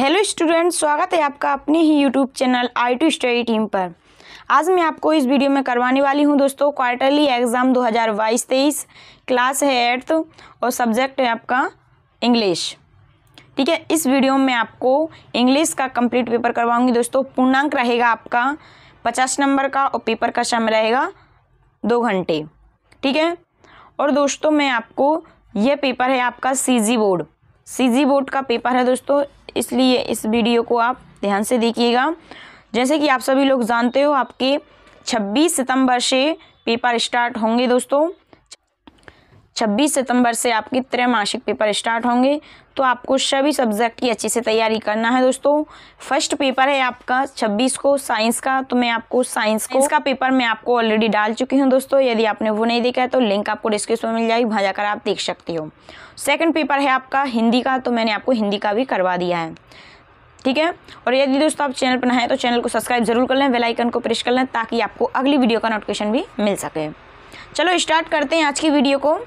hello student स्वागत है आपका अपने ही YouTube channel I two study team पर आज मैं आपको इस वीडियो में करवाने वाली हूं दोस्तों क्वार्टरली एग्ज़ाम 2022-23 क्लास है एट्थ और सब्जेक्ट है आपका इंग्लिश ठीक है इस वीडियो में आपको इंग्लिश का कंप्लीट पेपर करवाऊंगी दोस्तों पूर्णांक रहेगा आपका पचास नंबर का और पेपर का समय रहेगा दो घंटे ठीक है और दोस्तों मैं आपको यह पेपर है आपका सी बोर्ड सीजी बोर्ड का पेपर है दोस्तों इसलिए इस वीडियो को आप ध्यान से देखिएगा जैसे कि आप सभी लोग जानते हो आपके 26 सितंबर से पेपर स्टार्ट होंगे दोस्तों 26 सितंबर से आपकी त्रैमासिक पेपर स्टार्ट होंगे तो आपको सभी सब्जेक्ट की अच्छे से तैयारी करना है दोस्तों फर्स्ट पेपर है आपका 26 को साइंस का तो मैं आपको साइंस को इसका पेपर मैं आपको ऑलरेडी डाल चुकी हूँ दोस्तों यदि आपने वो नहीं देखा है तो लिंक आपको डिस्क्रिप्शन में मिल जाएगी वहाँ जाकर आप देख सकती हो सेकेंड पेपर है आपका हिंदी का तो मैंने आपको हिंदी का भी करवा दिया है ठीक है और यदि दोस्तों आप चैनल पर नए हैं तो चैनल को सब्सक्राइब जरूर कर लें वेलाइकन को प्रेस कर लें ताकि आपको अगली वीडियो का नोटिफिकेशन भी मिल सके चलो स्टार्ट करते हैं आज की वीडियो को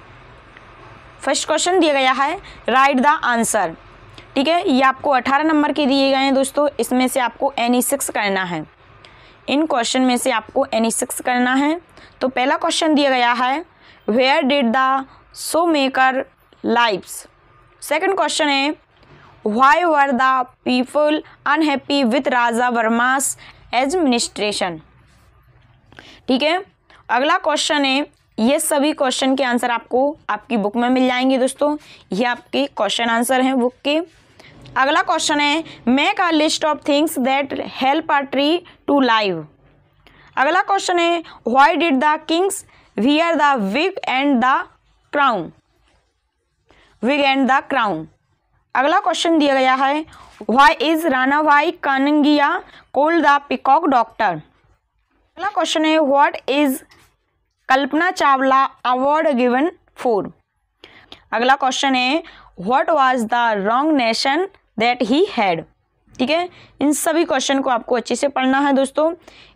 फर्स्ट क्वेश्चन दिया गया है राइट द आंसर ठीक है ये आपको अठारह नंबर के दिए गए हैं दोस्तों इसमें से आपको एनी सिक्स करना है इन क्वेश्चन में से आपको एनी सिक्स करना है तो पहला क्वेश्चन दिया गया है where did the shoemaker lives second question है why were the people unhappy with Raja Verma's administration ठीक है अगला क्वेश्चन है ये सभी क्वेश्चन के आंसर आपको आपकी बुक में मिल जाएंगे दोस्तों ये आपके क्वेश्चन आंसर हैं बुक के अगला क्वेश्चन है make a list of things that help a tree to live अगला क्वेश्चन है why did the kings wear the wig and the crown wig and the crown अगला क्वेश्चन दिया गया है why is Rana Bhai Kanangiya called the peacock doctor अगला question है what is Kalpana Chawla award given for अगला question है what was the wrong notion that he had ठीक है इन सभी क्वेश्चन को आपको अच्छे से पढ़ना है दोस्तों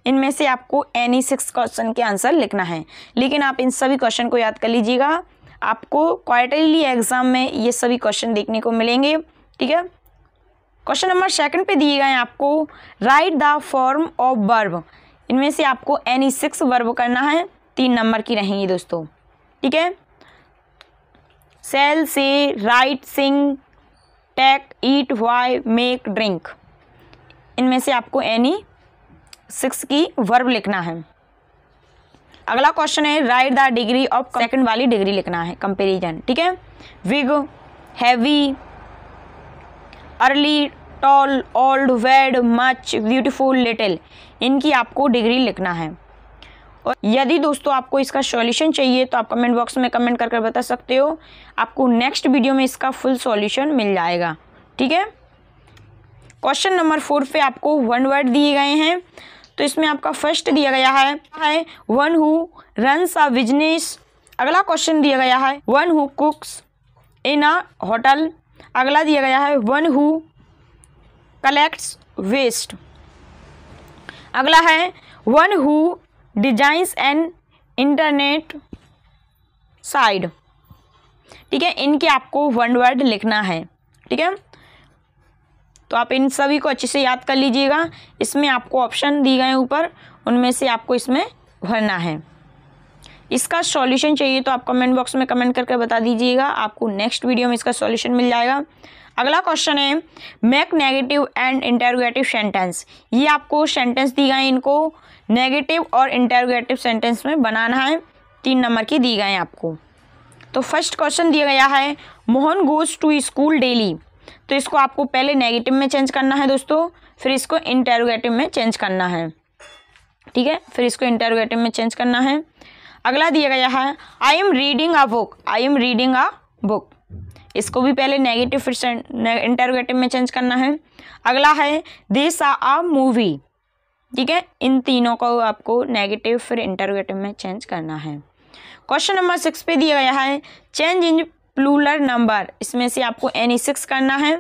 इनमें से आपको एनी सिक्स क्वेश्चन के आंसर लिखना है लेकिन आप इन सभी क्वेश्चन को याद कर लीजिएगा आपको क्वार्टरली एग्जाम में ये सभी क्वेश्चन देखने को मिलेंगे ठीक है क्वेश्चन नंबर सेकंड पे दिए गए हैं आपको write the form of verb इनमें से आपको एनी सिक्स वर्ब करना है तीन नंबर की रहेंगी दोस्तों ठीक है sell see write sing take eat why make drink इनमें से आपको एनी सिक्स की वर्ब लिखना है अगला क्वेश्चन है write the degree of second वाली डिग्री लिखना है कंपेरिजन ठीक है big heavy early tall old bad much beautiful little इनकी आपको डिग्री लिखना है और यदि दोस्तों आपको इसका सॉल्यूशन चाहिए तो आप कमेंट बॉक्स में कमेंट कर कर बता सकते हो आपको नेक्स्ट वीडियो में इसका फुल सॉल्यूशन मिल जाएगा ठीक है क्वेश्चन नंबर फोर पे आपको वन वर्ड दिए गए हैं तो इसमें आपका फर्स्ट दिया गया है one who runs a business अगला क्वेश्चन दिया गया है one who cooks in a hotel अगला दिया गया है वन हु कलेक्ट्स वेस्ट अगला है one who designs and internet side ठीक है इनके आपको वन वर्ड लिखना है ठीक है तो आप इन सभी को अच्छे से याद कर लीजिएगा इसमें आपको ऑप्शन दिए गए ऊपर उनमें से आपको इसमें भरना है इसका सॉल्यूशन चाहिए तो आप कमेंट बॉक्स में कमेंट करके बता दीजिएगा आपको नेक्स्ट वीडियो में इसका सॉल्यूशन मिल जाएगा अगला क्वेश्चन है make negative and interrogative sentence ये आपको सेंटेंस दी गए इनको नेगेटिव और इंटेरोगेटिव सेंटेंस में बनाना है तीन नंबर की दी गए आपको तो फर्स्ट क्वेश्चन दिया गया है Mohan goes to school daily तो इसको आपको पहले नेगेटिव में चेंज करना है दोस्तों फिर इसको इंटेरोगेटिव में चेंज करना है ठीक है फिर इसको इंटेरोगेटिव में चेंज करना है अगला दिया गया है I am reading a book I am reading a book इसको भी पहले नेगेटिव फिर इंटरोगेटिव में चेंज करना है अगला है दिस आ मूवी ठीक है इन तीनों को आपको नेगेटिव फिर इंटरोगेटिव में चेंज करना है क्वेश्चन नंबर सिक्स पे दिया गया है चेंज इन प्लूलर नंबर इसमें से आपको एनी सिक्स करना है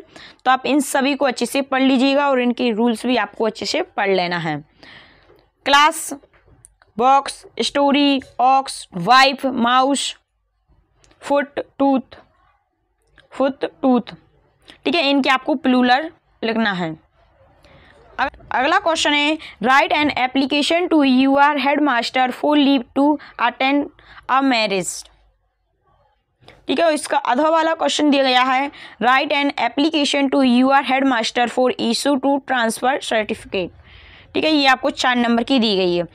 तो आप इन सभी को अच्छे से पढ़ लीजिएगा और इनके रूल्स भी आपको अच्छे से पढ़ लेना है class box story ox wife mouse foot tooth foot tooth ठीक है इनके आपको प्लूलर लिखना है अगला क्वेश्चन है write an application to your head master for leave to attend a marriage ठीक है इसका अधवा वाला क्वेश्चन दिया गया है write an application to your head master for issue to transfer certificate ठीक है ये आपको चार नंबर की दी गई है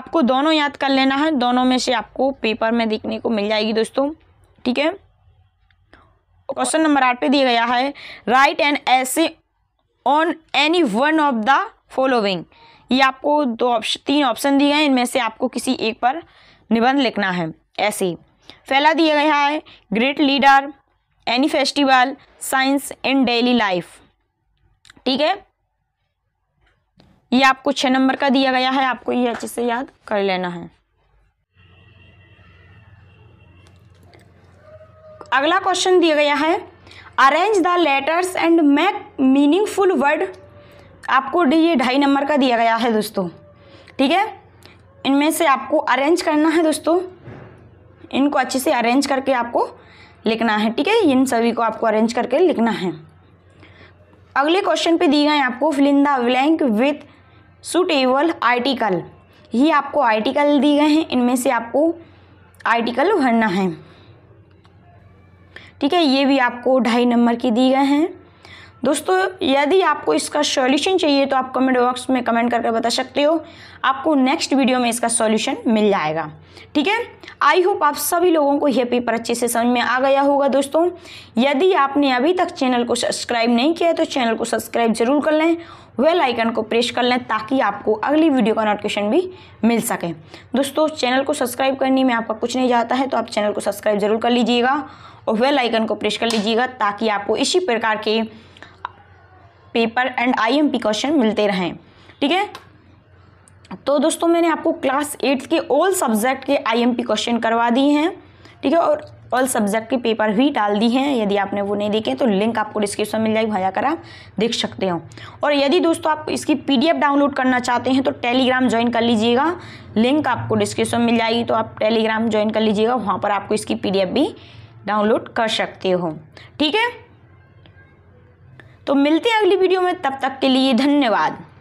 आपको दोनों याद कर लेना है दोनों में से आपको पेपर में देखने को मिल जाएगी दोस्तों ठीक है क्वेश्चन नंबर आठ पे दिया गया है write an essay on any one of the following ये आपको दो ऑप्शन तीन ऑप्शन दिए गए इनमें से आपको किसी एक पर निबंध लिखना है ऐसे फैला दिया गया है great leader any festival science in daily life ठीक है ये आपको छः नंबर का दिया गया है आपको ये अच्छे से याद कर लेना है अगला क्वेश्चन दिया गया है arrange the letters and make meaningful word आपको ये ढाई नंबर का दिया गया है दोस्तों ठीक है इनमें से आपको अरेंज करना है दोस्तों इनको अच्छे से अरेंज करके आपको लिखना है ठीक है इन सभी को आपको अरेंज करके लिखना है अगले क्वेश्चन पे दिए गए आपको fill in the blank with suitable article ये आपको आर्टिकल दिए गए हैं इनमें से आपको आर्टिकल भरना है ठीक है ये भी आपको ढाई नंबर की दी गए हैं दोस्तों यदि आपको इसका सॉल्यूशन चाहिए तो आप कमेंट बॉक्स में कमेंट करके बता सकते हो आपको नेक्स्ट वीडियो में इसका सॉल्यूशन मिल जाएगा ठीक है आई होप आप सभी लोगों को यह पेपर अच्छे से समझ में आ गया होगा दोस्तों यदि आपने अभी तक चैनल को सब्सक्राइब नहीं किया है तो चैनल को सब्सक्राइब जरूर कर लें वेल आइकन को प्रेस कर लें ताकि आपको अगली वीडियो का नोटिफिकेशन भी मिल सके दोस्तों चैनल को सब्सक्राइब करने में आपका कुछ नहीं जाता है तो आप चैनल को सब्सक्राइब ज़रूर कर लीजिएगा और वेल आइकन को प्रेस कर लीजिएगा ताकि आपको इसी प्रकार के पेपर एंड आईएमपी क्वेश्चन मिलते रहें ठीक है तो दोस्तों मैंने आपको क्लास एट्थ के ऑल सब्जेक्ट के आईएमपी क्वेश्चन करवा दिए हैं ठीक है और ऑल सब्जेक्ट के पेपर भी डाल दी हैं यदि आपने वो नहीं देखे तो लिंक आपको डिस्क्रिप्शन में मिल जाएगी वहाँ जाकर आप देख सकते हो और यदि दोस्तों आप इसकी पी डाउनलोड करना चाहते हैं तो टेलीग्राम ज्वाइन कर लीजिएगा लिंक आपको डिस्क्रिप्शन में मिल जाएगी तो आप टेलीग्राम ज्वाइन कर लीजिएगा वहाँ पर आपको इसकी पी भी डाउनलोड कर सकते हो ठीक है तो मिलते हैं अगली वीडियो में तब तक के लिए धन्यवाद